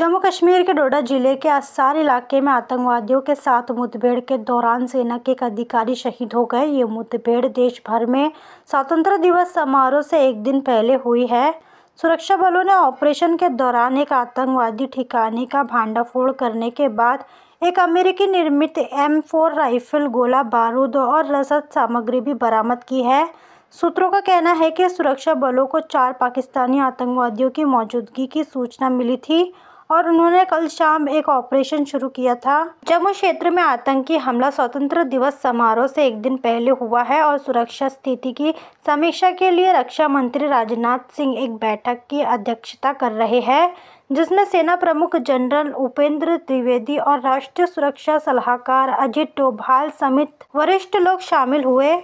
जम्मू कश्मीर के डोडा जिले के असार इलाके में आतंकवादियों के साथ मुठभेड़ के दौरान सेना के एक अधिकारी शहीद हो गए ये मुठभेड़ देश भर में स्वतंत्र दिवस समारोह से एक दिन पहले हुई है सुरक्षा बलों ने ऑपरेशन के दौरान एक आतंकवादी ठिकाने का भांडाफोड़ करने के बाद एक अमेरिकी निर्मित एम फोर राइफल गोला बारूद और रसद सामग्री भी बरामद की है सूत्रों का कहना है कि सुरक्षा बलों को चार पाकिस्तानी आतंकवादियों की मौजूदगी की सूचना मिली थी और उन्होंने कल शाम एक ऑपरेशन शुरू किया था जम्मू क्षेत्र में आतंकी हमला स्वतंत्र दिवस समारोह से एक दिन पहले हुआ है और सुरक्षा स्थिति की समीक्षा के लिए रक्षा मंत्री राजनाथ सिंह एक बैठक की अध्यक्षता कर रहे हैं जिसमें सेना प्रमुख जनरल उपेंद्र त्रिवेदी और राष्ट्रीय सुरक्षा सलाहकार अजित डोभाल समेत वरिष्ठ लोग शामिल हुए